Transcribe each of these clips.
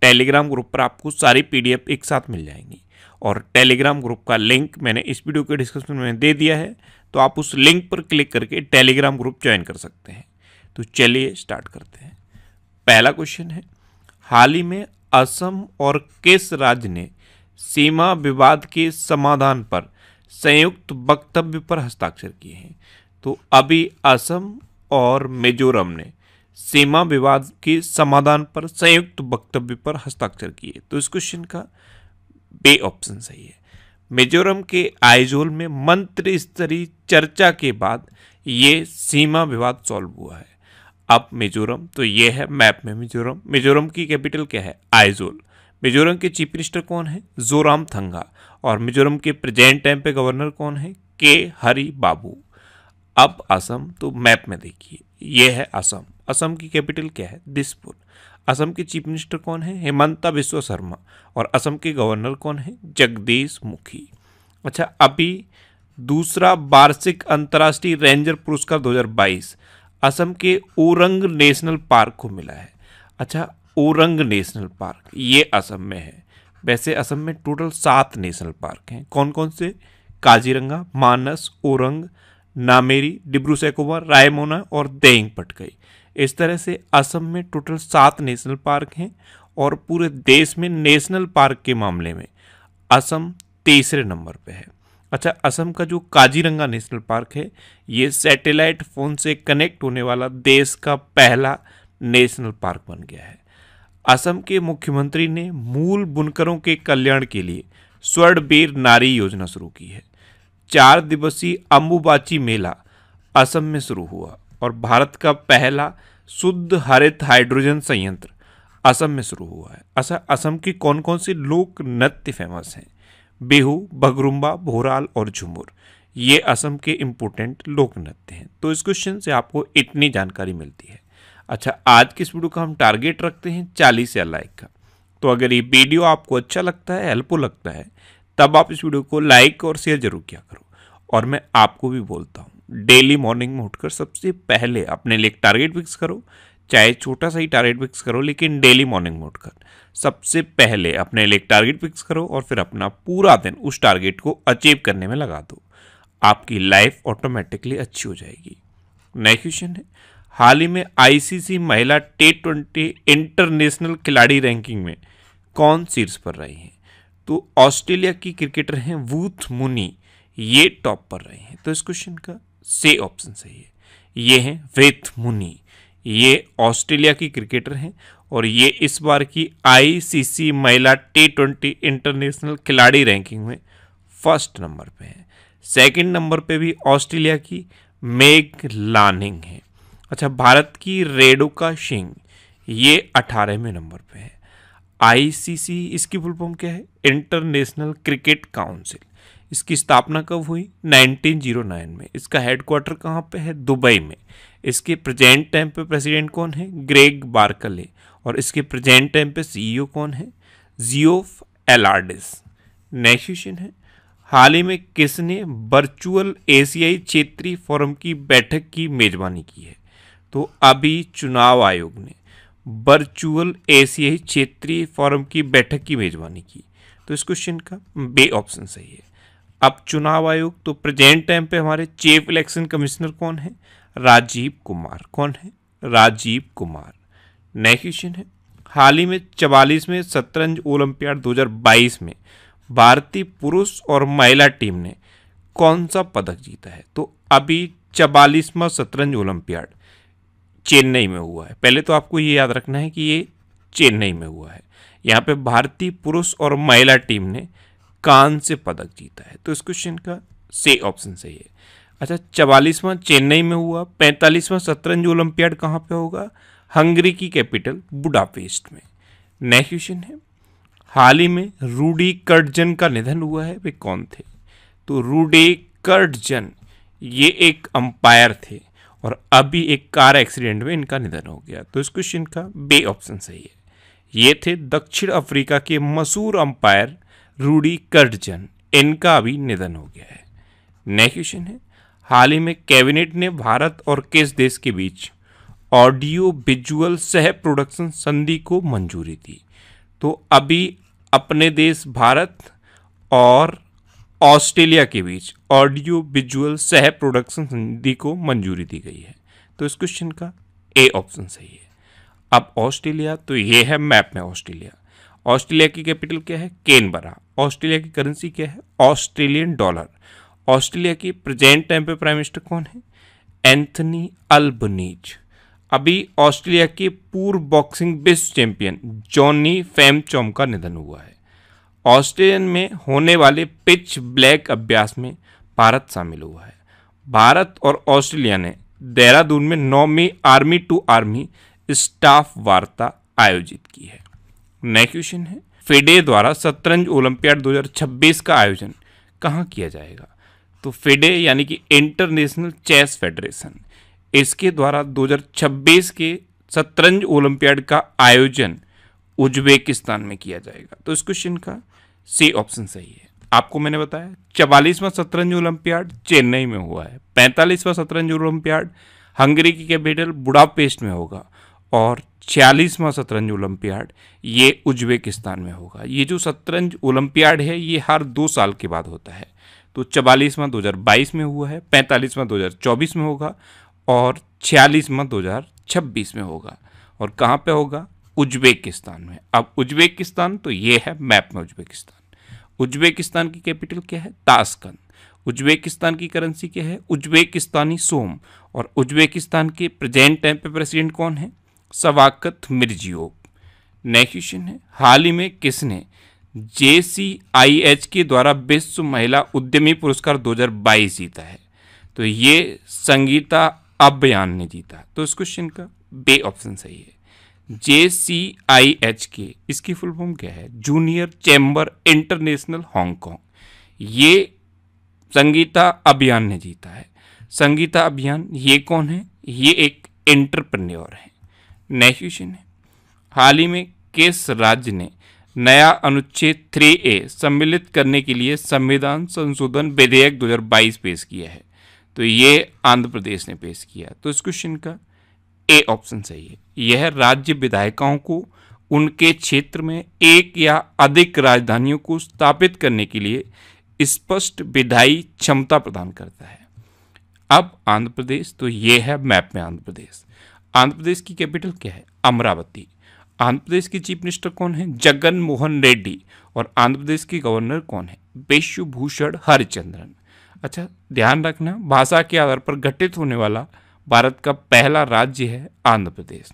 Telegram group पर आपको सारी पी एक साथ मिल जाएंगी और टेलीग्राम ग्रुप का लिंक मैंने इस वीडियो के डिस्क्रिप्शन में दे दिया है तो आप उस लिंक पर क्लिक करके टेलीग्राम ग्रुप ज्वाइन कर सकते हैं तो चलिए स्टार्ट करते हैं पहला क्वेश्चन है हाल ही में असम और किस राज्य ने सीमा विवाद के समाधान पर संयुक्त वक्तव्य पर हस्ताक्षर किए हैं तो अभी असम और मिजोरम ने सीमा विवाद के समाधान पर संयुक्त वक्तव्य पर हस्ताक्षर किए तो इस क्वेश्चन का बे ऑप्शन सही है मिजोरम के आइजोल में मंत्री स्तरीय चर्चा के बाद ये सीमा विवाद सॉल्व हुआ है अब मिजोरम तो ये है मैप में मिजोरम मिजोरम की कैपिटल क्या है आइजोल मिजोरम के चीफ मिनिस्टर कौन है जोराम थंगा और मिजोरम के प्रेजेंट टाइम पे गवर्नर कौन है के हरी बाबू अब असम तो मैप में देखिए यह है असम असम की कैपिटल क्या है दिसपुर असम के चीफ मिनिस्टर कौन है हेमंता विश्व शर्मा और असम के गवर्नर कौन है जगदीश मुखी अच्छा अभी दूसरा वार्षिक अंतर्राष्ट्रीय रेंजर पुरस्कार 2022 असम के ओरंग नेशनल पार्क को मिला है अच्छा ओरंग नेशनल पार्क ये असम में है वैसे असम में टोटल सात नेशनल पार्क हैं कौन कौन से काजीरंगा मानस ओरंग नामेरी डिब्रू सैकोबा रायमोना और देंग पटकई इस तरह से असम में टोटल सात नेशनल पार्क हैं और पूरे देश में नेशनल पार्क के मामले में असम तीसरे नंबर पे है अच्छा असम का जो काजीरंगा नेशनल पार्क है ये सैटेलाइट फ़ोन से कनेक्ट होने वाला देश का पहला नेशनल पार्क बन गया है असम के मुख्यमंत्री ने मूल बुनकरों के कल्याण के लिए स्वर्णबीर नारी योजना शुरू की है चार दिवसीय अम्बुबाची मेला असम में शुरू हुआ और भारत का पहला शुद्ध हरित हाइड्रोजन संयंत्र असम में शुरू हुआ है असम असम की कौन कौन सी लोक नृत्य फेमस हैं बिहू बगरुम्बा भोराल और झुमुर ये असम के इम्पोर्टेंट लोक नृत्य हैं तो इस क्वेश्चन से आपको इतनी जानकारी मिलती है अच्छा आज की इस वीडियो का हम टारगेट रखते हैं चालीस या लाइक का तो अगर ये वीडियो आपको अच्छा लगता है हेल्पफुल लगता है तब आप इस वीडियो को लाइक और शेयर जरूर किया करो और मैं आपको भी बोलता हूँ डेली मॉर्निंग में उठकर सबसे पहले अपने लिए एक टारगेट फिक्स करो चाहे छोटा सा ही टारगेट फिक्स करो लेकिन डेली मॉर्निंग में उठकर सबसे पहले अपने लिए एक टारगेट फिक्स करो और फिर अपना पूरा दिन उस टारगेट को अचीव करने में लगा दो आपकी लाइफ ऑटोमेटिकली अच्छी हो जाएगी नेक्स्ट क्वेश्चन है हाल ही में आईसीसी महिला टी ट्वेंटी इंटरनेशनल खिलाड़ी रैंकिंग में कौन शीर्ष पर रही हैं तो ऑस्ट्रेलिया की क्रिकेटर हैं वूथ मुनी ये टॉप पर रहे हैं तो इस क्वेश्चन का से ऑप्शन सही है ये हैं वेत मुनी ये ऑस्ट्रेलिया की क्रिकेटर हैं और ये इस बार की आईसीसी महिला टी ट्वेंटी इंटरनेशनल खिलाड़ी रैंकिंग में फर्स्ट नंबर पे हैं सेकंड नंबर पे भी ऑस्ट्रेलिया की मेग लानिंग है अच्छा भारत की रेडोका सिंह ये अठारहवें नंबर पे है आईसीसी इसकी फुल फॉर्म क्या है इंटरनेशनल क्रिकेट काउंसिल इसकी स्थापना कब हुई 1909 में इसका हेडक्वार्टर कहाँ पे है दुबई में इसके प्रेजेंट टाइम पे प्रेसिडेंट कौन है ग्रेग बार्कले और इसके प्रेजेंट टाइम पे सीईओ e कौन है जियोफ एलार्डिस नेक्स्ट क्वेश्चन है हाल ही में किसने वर्चुअल एशियाई क्षेत्रीय फोरम की बैठक की मेजबानी की है तो अभी चुनाव आयोग ने वर्चुअल एशियाई क्षेत्रीय फोरम की बैठक की मेजबानी की तो इस क्वेश्चन का बे ऑप्शन सही है अब चुनाव आयोग तो प्रेजेंट टाइम पे हमारे चीफ इलेक्शन कमिश्नर कौन है राजीव कुमार कौन है राजीव कुमार नेक्स्ट क्वेश्चन है हाल ही में चवालीस में शतरंज ओलंपियाड 2022 में भारतीय पुरुष और महिला टीम ने कौन सा पदक जीता है तो अभी चवालीसवा शतरंज ओलंपियाड चेन्नई में हुआ है पहले तो आपको ये याद रखना है कि ये चेन्नई में हुआ है यहाँ पे भारतीय पुरुष और महिला टीम ने कान से पदक जीता है तो इस क्वेश्चन का से ऑप्शन सही है अच्छा चवालीसवां चेन्नई में हुआ पैंतालीसवां शतरंज ओलंपियाड कहाँ पे होगा हंगरी की कैपिटल बुडापेस्ट में नेक्स्ट क्वेश्चन है हाल ही में रूडी कर्टजन का निधन हुआ है वे कौन थे तो रूडी कर्टजन ये एक अंपायर थे और अभी एक कार एक्सीडेंट में इनका निधन हो गया तो इस क्वेश्चन का बे ऑप्शन सही है ये थे दक्षिण अफ्रीका के मशहूर अंपायर रूडी कर्टजन इनका भी निधन हो गया है नेक्स्ट क्वेश्चन है हाल ही में कैबिनेट ने भारत और किस देश के बीच ऑडियो विजुअल सह प्रोडक्शन संधि को मंजूरी दी तो अभी अपने देश भारत और ऑस्ट्रेलिया के बीच ऑडियो विजुअल सह प्रोडक्शन संधि को मंजूरी दी गई है तो इस क्वेश्चन का ए ऑप्शन सही है अब ऑस्ट्रेलिया तो ये है मैप में ऑस्ट्रेलिया ऑस्ट्रेलिया की कैपिटल क्या है केनबरा ऑस्ट्रेलिया की करेंसी क्या है ऑस्ट्रेलियन डॉलर ऑस्ट्रेलिया की प्रेजेंट टाइम पे प्राइम मिनिस्टर कौन है एंथनी अल्बनीज अभी ऑस्ट्रेलिया के पूर्व बॉक्सिंग विश्व चैंपियन जॉनी फैमचॉम का निधन हुआ है ऑस्ट्रेलियन में होने वाले पिच ब्लैक अभ्यास में भारत शामिल हुआ है भारत और ऑस्ट्रेलिया ने देहरादून में नौवीं आर्मी टू आर्मी स्टाफ वार्ता आयोजित की है नया क्वेश्चन है फेडे द्वारा शतरंज ओलंपियाड 2026 का आयोजन कहाँ किया जाएगा तो फेडे यानी कि इंटरनेशनल चेस फेडरेशन इसके द्वारा 2026 के शतरंज ओलंपियाड का आयोजन उज्बेकिस्तान में किया जाएगा तो इस क्वेश्चन का सी ऑप्शन सही है आपको मैंने बताया चवालीसवां शतरंज ओलंपियाड चेन्नई में हुआ है पैंतालीसवां शतरंज ओलंपियाड हंगरी की कैपिटल बुडापेस्ट में होगा और छियालीसवां शतरंज ओलंपियाड ये उज्बेकिस्तान में होगा ये जो शतरंज ओलंपियाड है ये हर दो साल के बाद होता है तो चवालीसवां 2022 में हुआ है पैंतालीसवां 2024 में होगा और छियालीसवां 2026 में होगा और कहाँ पे होगा उज्बेकिस्तान में अब उज्बेकिस्तान तो ये है मैप में उज्बेकिस्तान उज्बेकिस्तान की कैपिटल क्या है ताशकंद उज्बेकिस्तान की करेंसी क्या है उज्बेकिस्तानी सोम और उज्बेकिस्तान के प्रेजेंट टाइम पे प्रेसिडेंट कौन है सवाकत मिर्जियो नेक्स्ट क्वेश्चन है हाल ही में किसने जे सी आई एच के द्वारा विश्व महिला उद्यमी पुरस्कार 2022 जीता है तो ये संगीता अभियान ने जीता तो इस क्वेश्चन का बे ऑप्शन सही है जे सी आई एच के इसकी फुल फॉर्म क्या है जूनियर चैम्बर इंटरनेशनल हांगकॉन्ग ये संगीता अभियान ने जीता है संगीता अभियान ये कौन है ये एक एंटरप्रेन्योर है नेक्स्ट क्वेश्चन है हाल ही में किस राज्य ने नया अनुच्छेद ए सम्मिलित करने के लिए संविधान संशोधन विधेयक 2022 पेश किया है तो ये आंध्र प्रदेश ने पेश किया तो इस क्वेश्चन का ए ऑप्शन सही है यह राज्य विधायिकाओं को उनके क्षेत्र में एक या अधिक राजधानियों को स्थापित करने के लिए स्पष्ट विधायी क्षमता प्रदान करता है अब आंध्र प्रदेश तो ये है मैप में आंध्र प्रदेश आंध्र प्रदेश की कैपिटल क्या है अमरावती आंध्र प्रदेश के चीफ मिनिस्टर कौन है जगन मोहन रेड्डी और आंध्र प्रदेश के गवर्नर कौन है विश्वभूषण हरिचंद्रन अच्छा ध्यान रखना भाषा के आधार पर गठित होने वाला भारत का पहला राज्य है आंध्र प्रदेश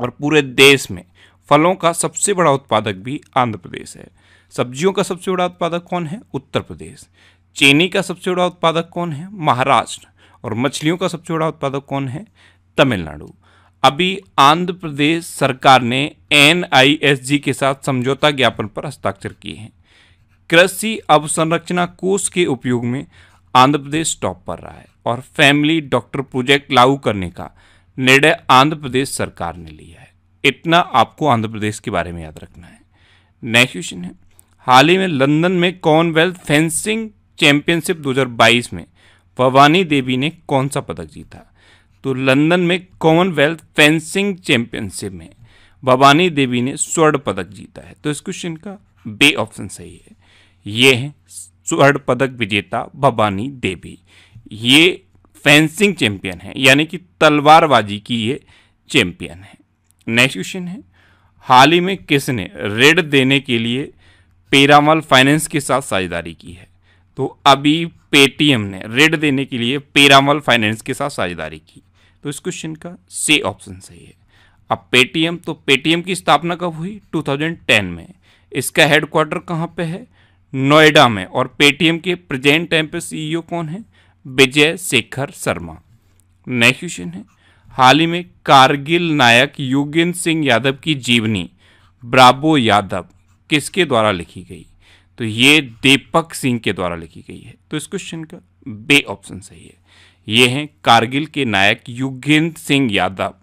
और पूरे देश में फलों का सबसे बड़ा उत्पादक भी आंध्र प्रदेश है सब्जियों का सबसे बड़ा उत्पादक कौन है उत्तर प्रदेश चीनी का सबसे बड़ा उत्पादक कौन है महाराष्ट्र और मछलियों का सबसे बड़ा उत्पादक कौन है तमिलनाडु अभी आंध्र प्रदेश सरकार ने एन के साथ समझौता ज्ञापन पर हस्ताक्षर किए हैं कृषि अवसंरचना कोष के उपयोग में आंध्र प्रदेश टॉप पर रहा है और फैमिली डॉक्टर प्रोजेक्ट लागू करने का निर्णय आंध्र प्रदेश सरकार ने लिया है इतना आपको आंध्र प्रदेश के बारे में याद रखना है नेक्स्ट क्वेश्चन है हाल ही में लंदन में कॉमनवेल्थ फेंसिंग चैंपियनशिप 2022 में भवानी देवी ने कौन सा पदक जीता तो लंदन में कॉमनवेल्थ फेंसिंग चैंपियनशिप में भवानी देवी ने स्वर्ण पदक जीता है तो इस क्वेश्चन का बे ऑप्शन सही है ये है स्वर्ण पदक विजेता भवानी देवी ये फेंसिंग चैंपियन है यानी कि तलवारबाजी की ये चैंपियन है नेक्स्ट क्वेश्चन है हाल ही में किसने ऋण देने के लिए पेरामल फाइनेंस के साथ साझेदारी की है तो अभी पेटीएम ने ऋण देने के लिए पेरामल फाइनेंस के साथ साझेदारी की तो इस क्वेश्चन का सी ऑप्शन सही है अब पेटीएम तो पेटीएम की स्थापना कब हुई 2010 में इसका हेडक्वार्टर कहाँ पे है नोएडा में और पेटीएम के प्रेजेंट टाइम पे सीईओ e कौन है विजय शेखर शर्मा नेक्स्ट क्वेश्चन है हाल ही में कारगिल नायक योगेंद्र सिंह यादव की जीवनी ब्राबो यादव किसके द्वारा लिखी गई तो ये दीपक सिंह के द्वारा लिखी गई है तो इस क्वेश्चन का बे ऑप्शन सही है ये हैं कारगिल के नायक युगेंद्र सिंह यादव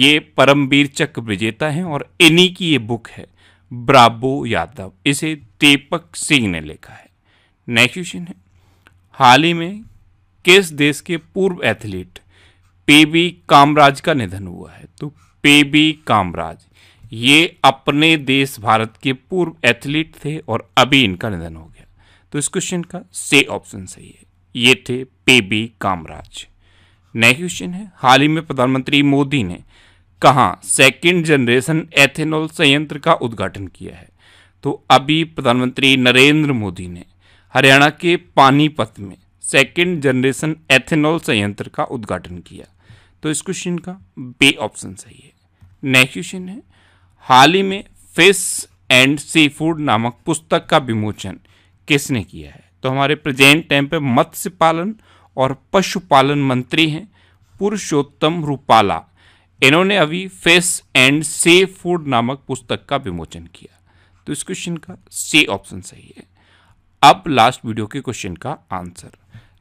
ये परमवीर चक्र विजेता हैं और इन्हीं की ये बुक है ब्राबो यादव इसे दीपक सिंह ने लिखा है नेक्स्ट क्वेश्चन है हाल ही में किस देश के पूर्व एथलीट पीबी कामराज का निधन हुआ है तो पीबी कामराज ये अपने देश भारत के पूर्व एथलीट थे और अभी इनका निधन हो गया तो इस क्वेश्चन का से ऑप्शन सही है ये थे पे बी कामराज नेक्स्ट क्वेश्चन है हाल ही में प्रधानमंत्री मोदी ने कहा सेकेंड जनरेशन एथेनॉल संयंत्र का उद्घाटन किया है तो अभी प्रधानमंत्री नरेंद्र मोदी ने हरियाणा के पानीपत में सेकेंड जनरेशन एथेनॉल संयंत्र का उद्घाटन किया तो इस क्वेश्चन का बी ऑप्शन सही है नेक्स्ट क्वेश्चन है हाल ही में फिश एंड सी फूड नामक पुस्तक का विमोचन किसने किया है तो हमारे प्रेजेंट टाइम पे मत्स्य पालन और पशुपालन मंत्री हैं पुरुषोत्तम रूपाला इन्होंने अभी फेस एंड से फूड नामक पुस्तक का विमोचन किया तो इस क्वेश्चन का से ऑप्शन सही है अब लास्ट वीडियो के क्वेश्चन का आंसर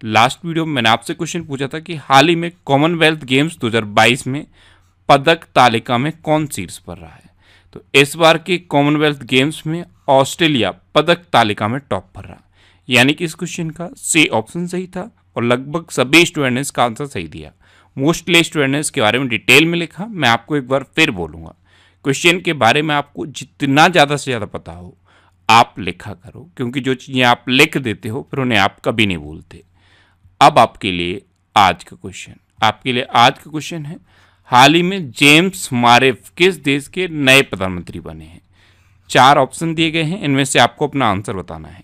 लास्ट वीडियो में मैंने आपसे क्वेश्चन पूछा था कि हाल ही में कॉमनवेल्थ गेम्स 2022 में पदक तालिका में कौन शीर्ष पर रहा है तो इस बार के कॉमनवेल्थ गेम्स में ऑस्ट्रेलिया पदक तालिका में टॉप पर रहा यानी कि इस क्वेश्चन का सी ऑप्शन सही था और लगभग सभी स्टूडेंट्स का आंसर सही दिया मोस्टली स्टूडेंट्स के बारे में डिटेल में लिखा मैं आपको एक बार फिर बोलूँगा क्वेश्चन के बारे में आपको जितना ज़्यादा से ज़्यादा पता हो आप लिखा करो क्योंकि जो चीज़ें आप लिख देते हो फिर उन्हें आप कभी नहीं भूलते अब आपके लिए आज का क्वेश्चन आपके लिए आज का क्वेश्चन है हाल ही में जेम्स मारिफ किस देश के नए प्रधानमंत्री बने हैं चार ऑप्शन दिए गए हैं इनमें से आपको अपना आंसर बताना है